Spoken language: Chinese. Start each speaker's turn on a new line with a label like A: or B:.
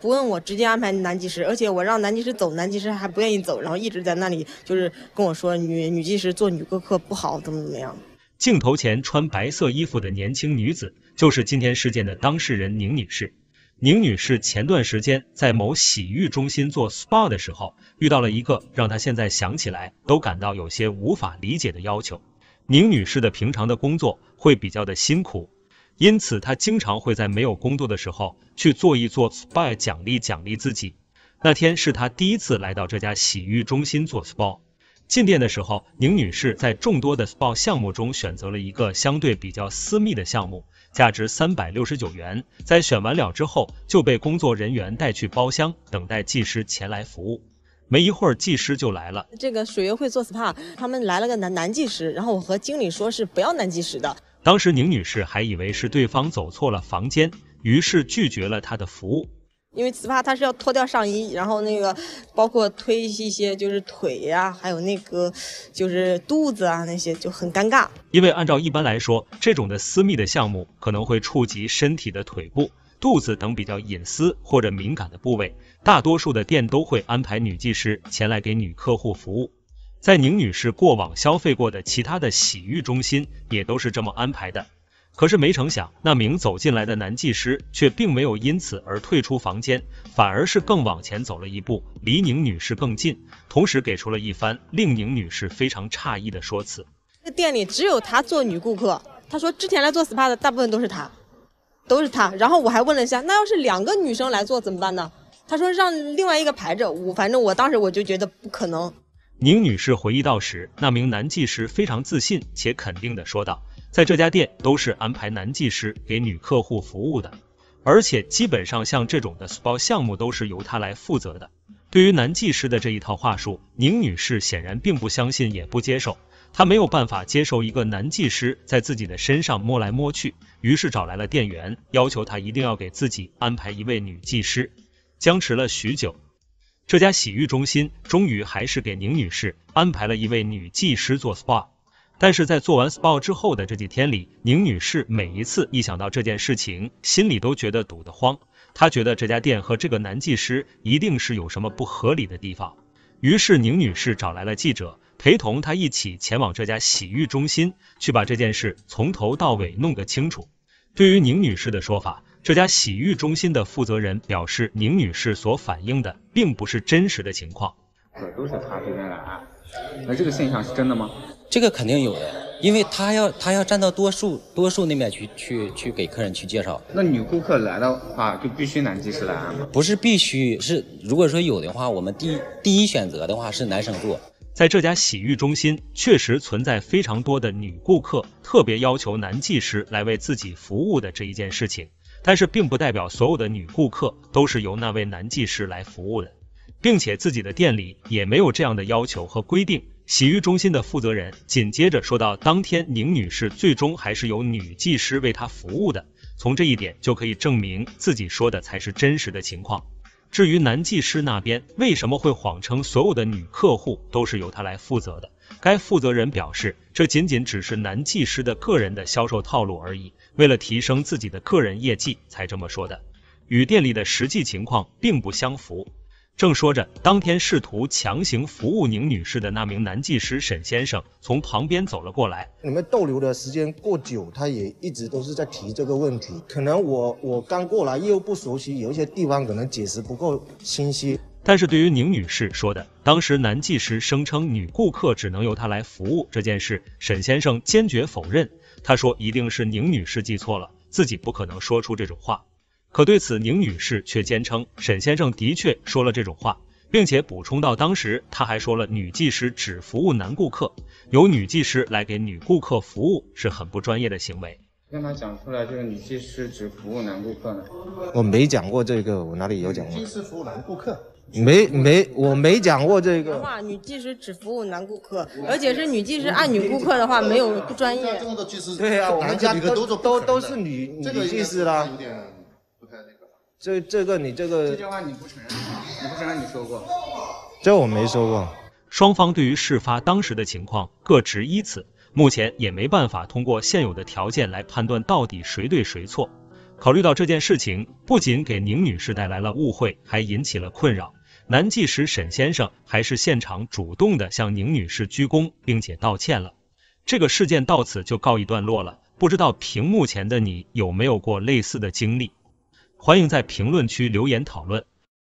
A: 不问我直接安排男技师，而且我让男技师走，男技师还不愿意走，然后一直在那里就是跟我说女女技师做女顾客不好怎么怎么样。
B: 镜头前穿白色衣服的年轻女子就是今天事件的当事人宁女士。宁女士前段时间在某洗浴中心做 SPA 的时候，遇到了一个让她现在想起来都感到有些无法理解的要求。宁女士的平常的工作会比较的辛苦。因此，他经常会在没有工作的时候去做一做 spa，奖励奖励自己。那天是他第一次来到这家洗浴中心做 spa。进店的时候，宁女士在众多的 spa 项目中选择了一个相对比较私密的项目，价值三百六十九元。在选完了之后，就被工作人员带去包厢等待技师前来服务。没一会儿，技师就来了。
A: 这个水月会做 spa，他们来了个男男技师，然后我和经理说是不要男技师的。
B: 当时宁女士还以为是对方走错了房间，于是拒绝了他的服务。
A: 因为 SPA 他是要脱掉上衣，然后那个包括推一些就是腿呀，还有那个就是肚子啊那些就很尴尬。
B: 因为按照一般来说，这种的私密的项目可能会触及身体的腿部、肚子等比较隐私或者敏感的部位，大多数的店都会安排女技师前来给女客户服务。在宁女士过往消费过的其他的洗浴中心也都是这么安排的，可是没成想，那名走进来的男技师却并没有因此而退出房间，反而是更往前走了一步，离宁女士更近，同时给出了一番令宁女士非常诧异的说辞。
A: 这店里只有他做女顾客，他说之前来做 SPA 的大部分都是他，都是他。然后我还问了一下，那要是两个女生来做怎么办呢？他说让另外一个排着，我反正我当时我就觉得不可能。
B: 宁女士回忆到时，那名男技师非常自信且肯定的说道：“在这家店都是安排男技师给女客户服务的，而且基本上像这种的 spa 项目都是由他来负责的。”对于男技师的这一套话术，宁女士显然并不相信，也不接受。她没有办法接受一个男技师在自己的身上摸来摸去，于是找来了店员，要求他一定要给自己安排一位女技师。僵持了许久。这家洗浴中心终于还是给宁女士安排了一位女技师做 SPA，但是在做完 SPA 之后的这几天里，宁女士每一次一想到这件事情，心里都觉得堵得慌。她觉得这家店和这个男技师一定是有什么不合理的地方。于是宁女士找来了记者，陪同她一起前往这家洗浴中心，去把这件事从头到尾弄个清楚。对于宁女士的说法。这家洗浴中心的负责人表示，宁女士所反映的并不是真实的情况。这都是他这边来，那这个现象是真的吗？这个肯定有的，因为他要他要站到多数多数那边去去去给客人去介绍。那女顾客来的话，就必须男技师来吗？不是必须，是如果说有的话，我们第第一选择的话是男生做。在这家洗浴中心，确实存在非常多的女顾客特别要求男技师来为自己服务的这一件事情。但是并不代表所有的女顾客都是由那位男技师来服务的，并且自己的店里也没有这样的要求和规定。洗浴中心的负责人紧接着说到，当天宁女士最终还是由女技师为她服务的，从这一点就可以证明自己说的才是真实的情况。至于男技师那边为什么会谎称所有的女客户都是由他来负责的？该负责人表示，这仅仅只是男技师的个人的销售套路而已，为了提升自己的个人业绩才这么说的，与店里的实际情况并不相符。正说着，当天试图强行服务宁女士的那名男技师沈先生从旁边走了过来。
A: 你们逗留的时间过久，他也一直都是在提这个问题。可能我我刚过来又不熟悉，有一些地方可能解
B: 释不够清晰。但是对于宁女士说的，当时男技师声称女顾客只能由他来服务这件事，沈先生坚决否认。他说一定是宁女士记错了，自己不可能说出这种话。可对此，宁女士却坚称沈先生的确说了这种话，并且补充到，当时他还说了女技师只服务男顾客，由女技师来给女顾客服务是很不专业的行为。
A: 让他讲出来，就是女技师只服务男顾客呢？我
B: 没讲过这个，我哪里有讲过？技
A: 师服务男顾客？没没，我没讲过这个。话女技师只服务男顾客，而且是女技师按女顾客的话，没有不专业。这么多技师，对啊，我们家都都都是女女技师啦。这这个你这个这句话你不承认吗？你不承认你说过？
B: 这我没说过。双方对于事发当时的情况各执一词，目前也没办法通过现有的条件来判断到底谁对谁错。考虑到这件事情不仅给宁女士带来了误会，还引起了困扰，男技师沈先生还是现场主动的向宁女士鞠躬，并且道歉了。这个事件到此就告一段落了。不知道屏幕前的你有没有过类似的经历？欢迎在评论区留言讨论。